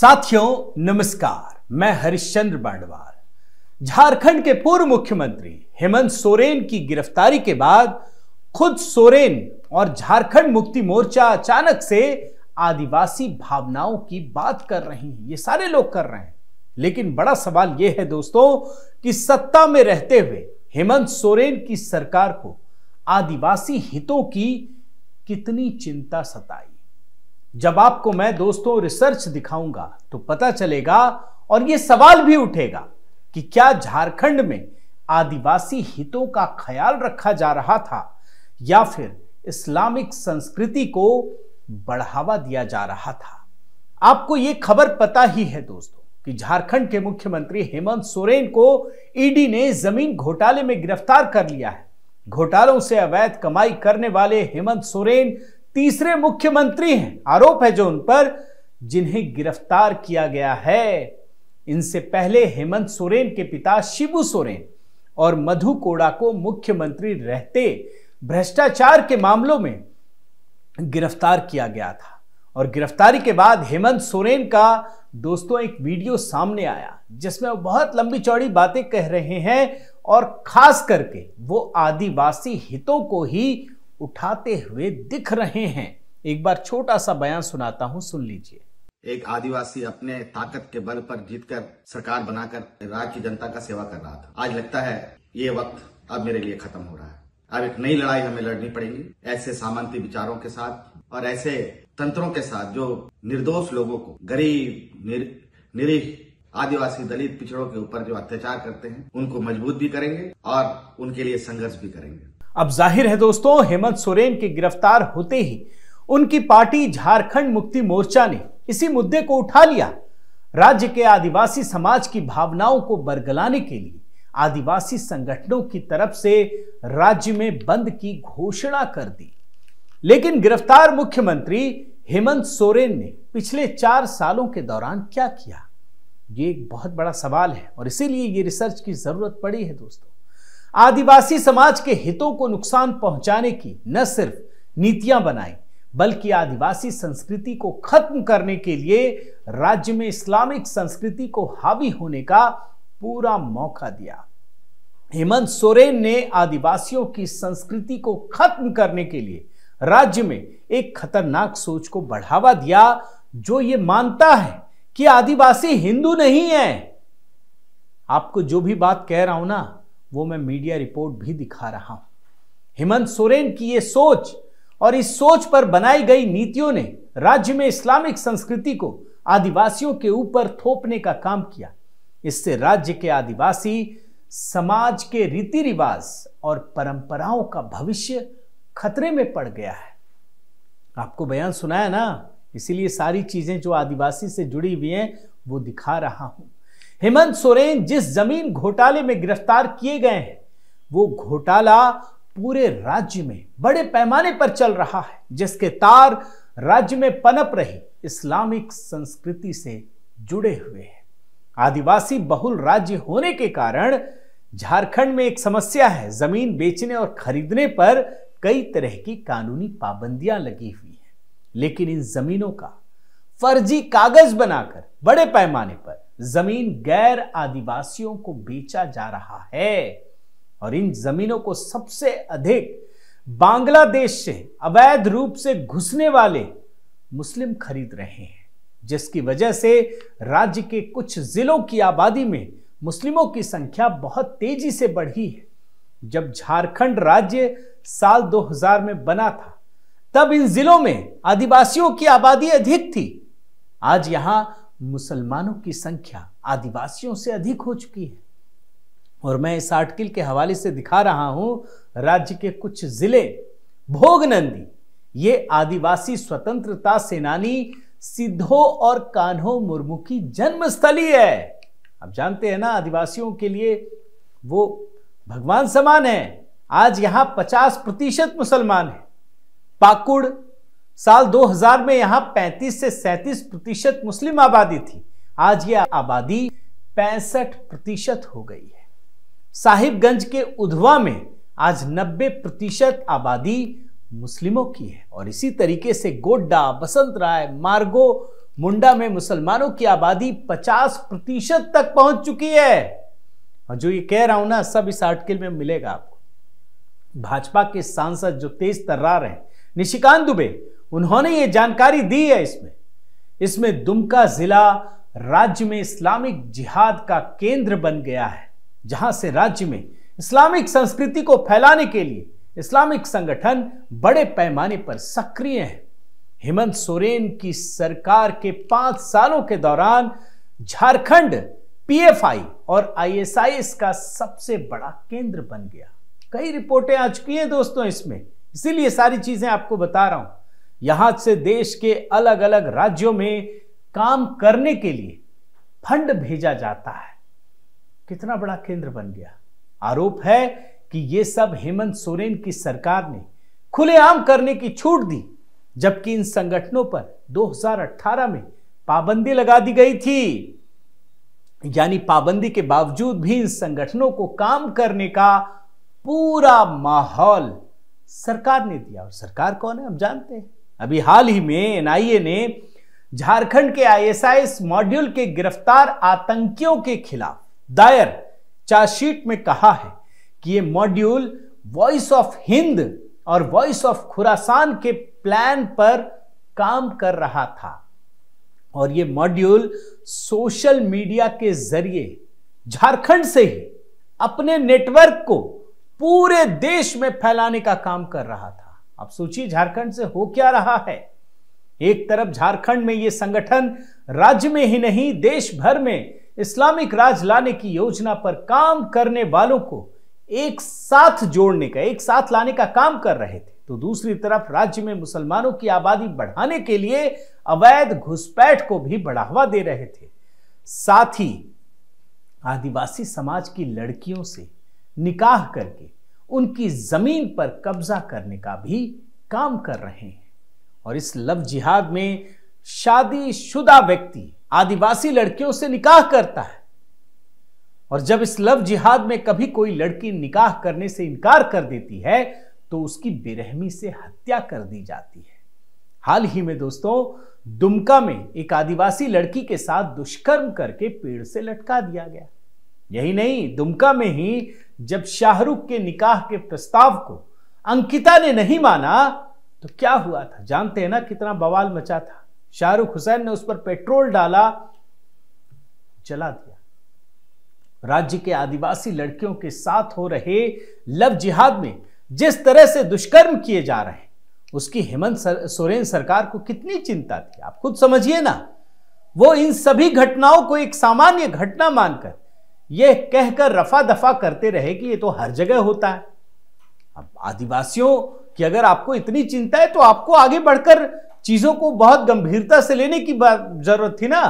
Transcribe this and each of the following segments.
साथियों नमस्कार मैं हरिश्चंद्र बांडवाल झारखंड के पूर्व मुख्यमंत्री हेमंत सोरेन की गिरफ्तारी के बाद खुद सोरेन और झारखंड मुक्ति मोर्चा अचानक से आदिवासी भावनाओं की बात कर रही हैं ये सारे लोग कर रहे हैं लेकिन बड़ा सवाल यह है दोस्तों कि सत्ता में रहते हुए हेमंत सोरेन की सरकार को आदिवासी हितों की कितनी चिंता सताई जब आपको मैं दोस्तों रिसर्च दिखाऊंगा तो पता चलेगा और ये सवाल भी उठेगा कि क्या झारखंड में आदिवासी हितों का ख्याल रखा जा रहा था या फिर इस्लामिक संस्कृति को बढ़ावा दिया जा रहा था आपको ये खबर पता ही है दोस्तों कि झारखंड के मुख्यमंत्री हेमंत सोरेन को ईडी ने जमीन घोटाले में गिरफ्तार कर लिया है घोटालों से अवैध कमाई करने वाले हेमंत सोरेन तीसरे मुख्यमंत्री हैं आरोप है जो उन पर जिन्हें गिरफ्तार किया गया है इनसे पहले हेमंत सोरेन के पिता शिबू सोरेन और मधु कोड़ा को मुख्यमंत्री रहते भ्रष्टाचार के मामलों में गिरफ्तार किया गया था और गिरफ्तारी के बाद हेमंत सोरेन का दोस्तों एक वीडियो सामने आया जिसमें वो बहुत लंबी चौड़ी बातें कह रहे हैं और खास करके वो आदिवासी हितों को ही उठाते हुए दिख रहे हैं एक बार छोटा सा बयान सुनाता हूं सुन लीजिए एक आदिवासी अपने ताकत के बल पर जीतकर सरकार बनाकर राज्य की जनता का सेवा कर रहा था आज लगता है ये वक्त अब मेरे लिए खत्म हो रहा है अब एक नई लड़ाई हमें लड़नी पड़ेगी ऐसे सामंती विचारों के साथ और ऐसे तंत्रों के साथ जो निर्दोष लोगों को गरीब निर, निरीह आदिवासी दलित पिछड़ों के ऊपर जो अत्याचार करते हैं उनको मजबूत भी करेंगे और उनके लिए संघर्ष भी करेंगे अब जाहिर है दोस्तों हेमंत सोरेन के गिरफ्तार होते ही उनकी पार्टी झारखंड मुक्ति मोर्चा ने इसी मुद्दे को उठा लिया राज्य के आदिवासी समाज की भावनाओं को बरगलाने के लिए आदिवासी संगठनों की तरफ से राज्य में बंद की घोषणा कर दी लेकिन गिरफ्तार मुख्यमंत्री हेमंत सोरेन ने पिछले चार सालों के दौरान क्या किया ये एक बहुत बड़ा सवाल है और इसीलिए ये रिसर्च की जरूरत पड़ी है दोस्तों आदिवासी समाज के हितों को नुकसान पहुंचाने की न सिर्फ नीतियां बनाई बल्कि आदिवासी संस्कृति को खत्म करने के लिए राज्य में इस्लामिक संस्कृति को हावी होने का पूरा मौका दिया हेमंत सोरेन ने आदिवासियों की संस्कृति को खत्म करने के लिए राज्य में एक खतरनाक सोच को बढ़ावा दिया जो ये मानता है कि आदिवासी हिंदू नहीं है आपको जो भी बात कह रहा हूं ना वो मैं मीडिया रिपोर्ट भी दिखा रहा हूं हेमंत सोरेन की ये सोच और इस सोच पर बनाई गई नीतियों ने राज्य में इस्लामिक संस्कृति को आदिवासियों के ऊपर थोपने का काम किया इससे राज्य के आदिवासी समाज के रीति रिवाज और परंपराओं का भविष्य खतरे में पड़ गया है आपको बयान सुनाया ना इसीलिए सारी चीजें जो आदिवासी से जुड़ी हुई हैं वो दिखा रहा हूं हेमंत सोरेन जिस जमीन घोटाले में गिरफ्तार किए गए हैं वो घोटाला पूरे राज्य में बड़े पैमाने पर चल रहा है जिसके तार राज्य में पनप रही इस्लामिक संस्कृति से जुड़े हुए हैं आदिवासी बहुल राज्य होने के कारण झारखंड में एक समस्या है जमीन बेचने और खरीदने पर कई तरह की कानूनी पाबंदियां लगी हुई हैं लेकिन इन जमीनों का फर्जी कागज बनाकर बड़े पैमाने पर जमीन गैर आदिवासियों को बेचा जा रहा है और इन जमीनों को सबसे अधिक बांग्लादेश से अवैध रूप से घुसने वाले मुस्लिम खरीद रहे हैं जिसकी वजह से राज्य के कुछ जिलों की आबादी में मुस्लिमों की संख्या बहुत तेजी से बढ़ी है जब झारखंड राज्य साल 2000 में बना था तब इन जिलों में आदिवासियों की आबादी अधिक थी आज यहां मुसलमानों की संख्या आदिवासियों से अधिक हो चुकी है और मैं इस आर्टिकल के हवाले से दिखा रहा हूं राज्य के कुछ जिले भोगनंदी ये आदिवासी स्वतंत्रता सेनानी सिद्धो और कान्हो मुर्मू की जन्मस्थली है आप जानते हैं ना आदिवासियों के लिए वो भगवान समान है आज यहां पचास प्रतिशत मुसलमान है पाकुड़ साल 2000 में यहां 35 से 37 प्रतिशत मुस्लिम आबादी थी आज यह आबादी पैंसठ प्रतिशत हो गई है साहिबगंज के उधवा में आज 90 प्रतिशत आबादी मुस्लिमों की है और इसी तरीके से गोड्डा बसंत राय मार्गो मुंडा में मुसलमानों की आबादी 50 प्रतिशत तक पहुंच चुकी है और जो ये कह रहा हूं ना सब इस आर्टिकल में मिलेगा आपको भाजपा के सांसद जो तेज तर्रार हैं निशिकांत दुबे उन्होंने ये जानकारी दी है इसमें इसमें दुमका जिला राज्य में इस्लामिक जिहाद का केंद्र बन गया है जहां से राज्य में इस्लामिक संस्कृति को फैलाने के लिए इस्लामिक संगठन बड़े पैमाने पर सक्रिय हैं हेमंत सोरेन की सरकार के पांच सालों के दौरान झारखंड पीएफआई और आईएसआईएस का सबसे बड़ा केंद्र बन गया कई रिपोर्टें आ चुकी हैं दोस्तों इसमें इसीलिए सारी चीजें आपको बता रहा हूं यहां से देश के अलग अलग राज्यों में काम करने के लिए फंड भेजा जाता है कितना बड़ा केंद्र बन गया आरोप है कि यह सब हेमंत सोरेन की सरकार ने खुलेआम करने की छूट दी जबकि इन संगठनों पर 2018 में पाबंदी लगा दी गई थी यानी पाबंदी के बावजूद भी इन संगठनों को काम करने का पूरा माहौल सरकार ने दिया और सरकार कौन है हम जानते हैं अभी हाल ही में एनआईए ने झारखंड के आईएसआईएस मॉड्यूल के गिरफ्तार आतंकियों के खिलाफ दायर चार्जशीट में कहा है कि ये मॉड्यूल वॉइस ऑफ हिंद और वॉइस ऑफ खुरासान के प्लान पर काम कर रहा था और ये मॉड्यूल सोशल मीडिया के जरिए झारखंड से ही अपने नेटवर्क को पूरे देश में फैलाने का काम कर रहा था आप सोचिए झारखंड से हो क्या रहा है एक तरफ झारखंड में ये संगठन राज्य में ही नहीं देश भर में इस्लामिक राज लाने की योजना पर काम करने वालों को एक साथ जोड़ने का एक साथ लाने का काम कर रहे थे तो दूसरी तरफ राज्य में मुसलमानों की आबादी बढ़ाने के लिए अवैध घुसपैठ को भी बढ़ावा दे रहे थे साथ ही आदिवासी समाज की लड़कियों से निकाह करके उनकी ज़मीन पर कब्जा करने का भी काम कर रहे हैं और इस लव जिहाद में शादीशुदा व्यक्ति आदिवासी लड़कियों से निकाह करता है और जब इस लव जिहाद में कभी कोई लड़की निकाह करने से इनकार कर देती है तो उसकी बेरहमी से हत्या कर दी जाती है हाल ही में दोस्तों दुमका में एक आदिवासी लड़की के साथ दुष्कर्म करके पेड़ से लटका दिया गया यही नहीं दुमका में ही जब शाहरुख के निकाह के प्रस्ताव को अंकिता ने नहीं माना तो क्या हुआ था जानते हैं ना कितना बवाल मचा था शाहरुख हुसैन ने उस पर पेट्रोल डाला जला दिया राज्य के आदिवासी लड़कियों के साथ हो रहे लव जिहाद में जिस तरह से दुष्कर्म किए जा रहे हैं उसकी हेमंत सोरेन सरकार को कितनी चिंता थी आप खुद समझिए ना वो इन सभी घटनाओं को एक सामान्य घटना मानकर ये कहकर रफा दफा करते रहे कि ये तो हर जगह होता है अब आदिवासियों की अगर आपको इतनी चिंता है तो आपको आगे बढ़कर चीजों को बहुत गंभीरता से लेने की जरूरत थी ना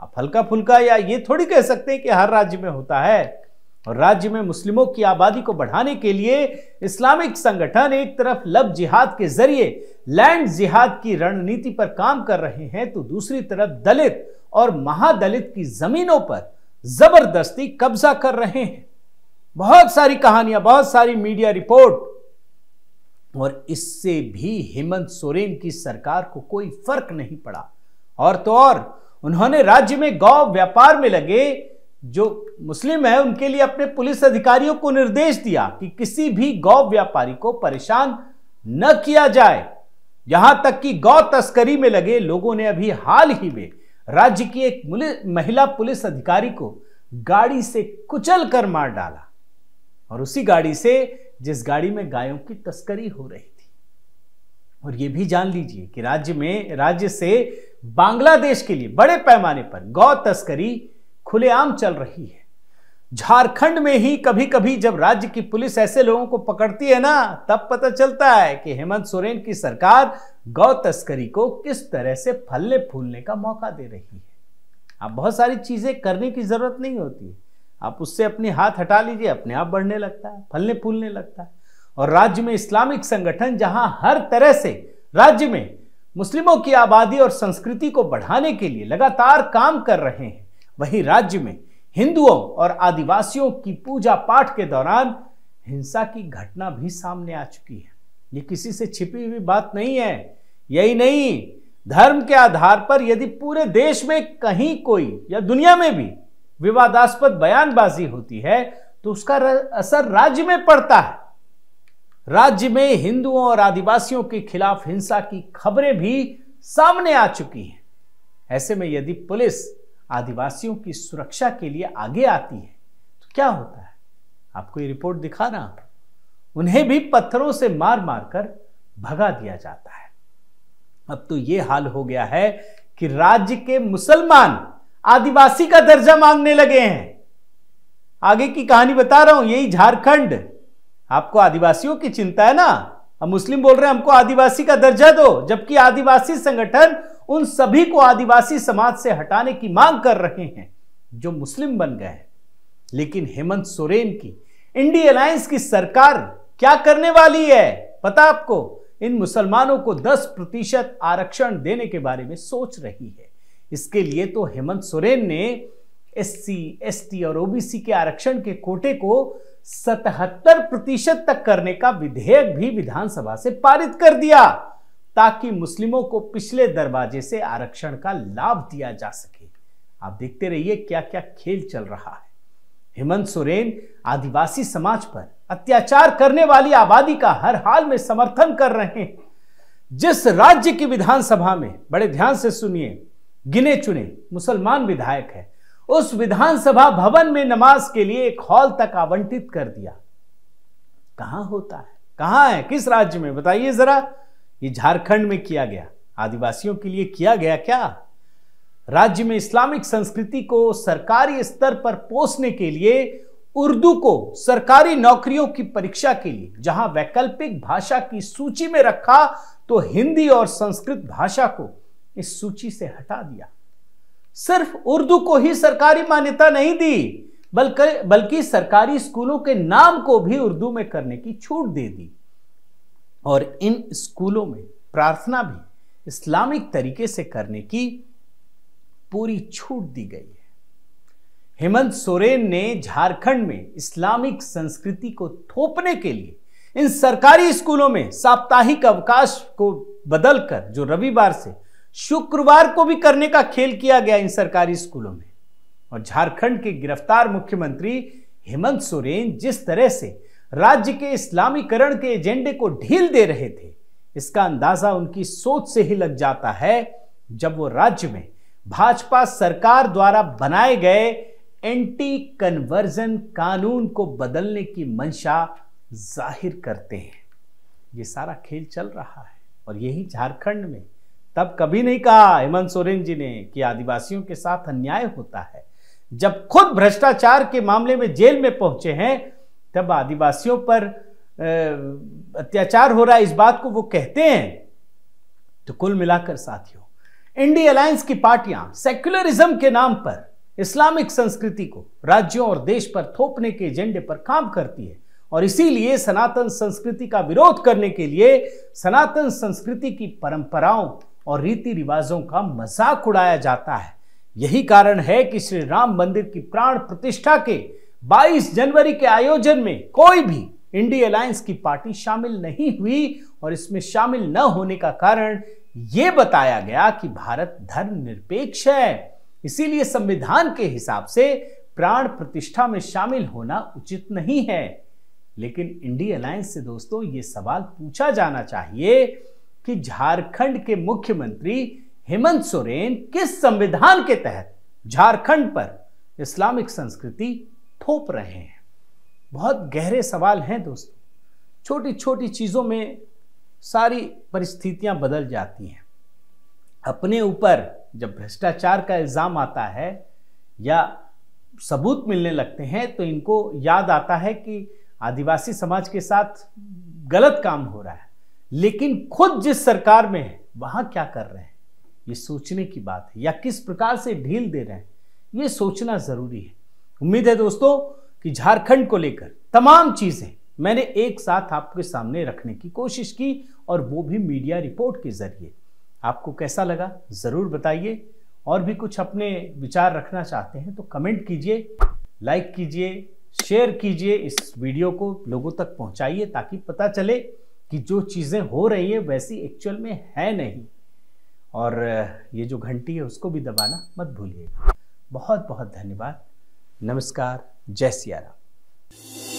आप हल्का फुल्का या ये थोड़ी कह सकते हैं कि हर राज्य में होता है और राज्य में मुस्लिमों की आबादी को बढ़ाने के लिए इस्लामिक संगठन एक तरफ लब जिहाद के जरिए लैंड जिहाद की रणनीति पर काम कर रहे हैं तो दूसरी तरफ दलित और महादलित की जमीनों पर जबरदस्ती कब्जा कर रहे हैं बहुत सारी कहानियां बहुत सारी मीडिया रिपोर्ट और इससे भी हेमंत सोरेन की सरकार को कोई फर्क नहीं पड़ा और तो और उन्होंने राज्य में गौ व्यापार में लगे जो मुस्लिम है उनके लिए अपने पुलिस अधिकारियों को निर्देश दिया कि किसी भी गौ व्यापारी को परेशान न किया जाए यहां तक कि गौ तस्करी में लगे लोगों ने अभी हाल ही में राज्य की एक महिला पुलिस अधिकारी को गाड़ी से कुचल कर मार डाला और उसी गाड़ी से जिस गाड़ी में गायों की तस्करी हो रही थी और यह भी जान लीजिए कि राज्य में राज्य से बांग्लादेश के लिए बड़े पैमाने पर गौ तस्करी खुलेआम चल रही है झारखंड में ही कभी कभी जब राज्य की पुलिस ऐसे लोगों को पकड़ती है ना तब पता चलता है कि हेमंत सोरेन की सरकार गौ तस्करी को किस तरह से फलने फूलने का मौका दे रही है आप बहुत सारी चीज़ें करने की ज़रूरत नहीं होती है आप उससे अपने हाथ हटा लीजिए अपने आप बढ़ने लगता है फलने फूलने लगता है और राज्य में इस्लामिक संगठन जहां हर तरह से राज्य में मुस्लिमों की आबादी और संस्कृति को बढ़ाने के लिए लगातार काम कर रहे हैं वहीं राज्य में हिंदुओं और आदिवासियों की पूजा पाठ के दौरान हिंसा की घटना भी सामने आ चुकी है ये किसी से छिपी हुई बात नहीं है यही नहीं धर्म के आधार पर यदि पूरे देश में कहीं कोई या दुनिया में भी विवादास्पद बयानबाजी होती है तो उसका असर राज्य में पड़ता है राज्य में हिंदुओं और आदिवासियों के खिलाफ हिंसा की खबरें भी सामने आ चुकी हैं ऐसे में यदि पुलिस आदिवासियों की सुरक्षा के लिए आगे आती है तो क्या होता है आपको ये रिपोर्ट दिखा रहा हूं उन्हें भी पत्थरों से मार मारकर भगा दिया जाता है अब तो यह हाल हो गया है कि राज्य के मुसलमान आदिवासी का दर्जा मांगने लगे हैं आगे की कहानी बता रहा हूं यही झारखंड आपको आदिवासियों की चिंता है ना हम मुस्लिम बोल रहे हैं हमको आदिवासी का दर्जा दो जबकि आदिवासी संगठन उन सभी को आदिवासी समाज से हटाने की मांग कर रहे हैं जो मुस्लिम बन गए लेकिन हेमंत सोरेन की इंडी अलायंस की सरकार क्या करने वाली है पता आपको इन मुसलमानों को 10 प्रतिशत आरक्षण देने के बारे में सोच रही है इसके लिए तो हेमंत सोरेन ने एससी, एसटी और ओबीसी के आरक्षण के कोटे को 77 प्रतिशत तक करने का विधेयक भी विधानसभा से पारित कर दिया ताकि मुस्लिमों को पिछले दरवाजे से आरक्षण का लाभ दिया जा सके आप देखते रहिए क्या क्या खेल चल रहा है हेमंत सोरेन आदिवासी समाज पर अत्याचार करने वाली आबादी का हर हाल में समर्थन कर रहे हैं जिस राज्य की विधानसभा में बड़े ध्यान से सुनिए गिने चुने मुसलमान विधायक है उस विधानसभा भवन में नमाज के लिए एक हॉल तक आवंटित कर दिया कहां होता है कहां है किस राज्य में बताइए जरा ये झारखंड में किया गया आदिवासियों के लिए किया गया क्या राज्य में इस्लामिक संस्कृति को सरकारी स्तर पर पोषने के लिए उर्दू को सरकारी नौकरियों की परीक्षा के लिए जहां वैकल्पिक भाषा की सूची में रखा तो हिंदी और संस्कृत भाषा को इस सूची से हटा दिया सिर्फ उर्दू को ही सरकारी मान्यता नहीं दी बल्कि बल्कि सरकारी स्कूलों के नाम को भी उर्दू में करने की छूट दे दी और इन स्कूलों में प्रार्थना भी इस्लामिक तरीके से करने की पूरी छूट दी गई है हेमंत सोरेन ने झारखंड में इस्लामिक संस्कृति को थोपने के लिए इन सरकारी स्कूलों में साप्ताहिक अवकाश को बदलकर जो रविवार से शुक्रवार को भी करने का खेल किया गया इन सरकारी स्कूलों में और झारखंड के गिरफ्तार मुख्यमंत्री हेमंत सोरेन जिस तरह से राज्य के इस्लामीकरण के एजेंडे को ढील दे रहे थे इसका अंदाजा उनकी सोच से ही लग जाता है जब वो राज्य में भाजपा सरकार द्वारा बनाए गए एंटी कन्वर्जन कानून को बदलने की मंशा जाहिर करते हैं ये सारा खेल चल रहा है और यही झारखंड में तब कभी नहीं कहा हेमंत सोरेन जी ने कि आदिवासियों के साथ अन्याय होता है जब खुद भ्रष्टाचार के मामले में जेल में पहुंचे हैं तब आदिवासियों पर अत्याचार हो रहा है इस बात को वो कहते हैं तो कुल मिलाकर साथियों इंडी अलायंस की पार्टियां सेक्युलरिज्म के नाम पर इस्लामिक संस्कृति को राज्यों और देश पर थोपने के एजेंडे पर काम करती है और इसीलिए सनातन संस्कृति का विरोध करने के लिए सनातन संस्कृति की परंपराओं और रीति रिवाजों का मजाक उड़ाया जाता है यही कारण है कि श्री राम मंदिर की प्राण प्रतिष्ठा के 22 जनवरी के आयोजन में कोई भी इंडी अलायंस की पार्टी शामिल नहीं हुई और इसमें शामिल न होने का कारण ये बताया गया कि भारत धर्म निरपेक्ष है इसीलिए संविधान के हिसाब से प्राण प्रतिष्ठा में शामिल होना उचित नहीं है लेकिन इंडी अलायंस से दोस्तों ये सवाल पूछा जाना चाहिए कि झारखंड के मुख्यमंत्री हेमंत सोरेन किस संविधान के तहत झारखंड पर इस्लामिक संस्कृति थोप रहे हैं बहुत गहरे सवाल हैं दोस्तों छोटी छोटी चीजों में सारी परिस्थितियां बदल जाती हैं अपने ऊपर जब भ्रष्टाचार का इल्ज़ाम आता है या सबूत मिलने लगते हैं तो इनको याद आता है कि आदिवासी समाज के साथ गलत काम हो रहा है लेकिन खुद जिस सरकार में है वहाँ क्या कर रहे हैं ये सोचने की बात है या किस प्रकार से ढील दे रहे हैं ये सोचना ज़रूरी है उम्मीद है दोस्तों कि झारखंड को लेकर तमाम चीज़ें मैंने एक साथ आपके सामने रखने की कोशिश की और वो भी मीडिया रिपोर्ट के जरिए आपको कैसा लगा ज़रूर बताइए और भी कुछ अपने विचार रखना चाहते हैं तो कमेंट कीजिए लाइक कीजिए शेयर कीजिए इस वीडियो को लोगों तक पहुंचाइए ताकि पता चले कि जो चीज़ें हो रही हैं वैसी एक्चुअल में है नहीं और ये जो घंटी है उसको भी दबाना मत भूलिएगा बहुत बहुत धन्यवाद नमस्कार जय सिया राम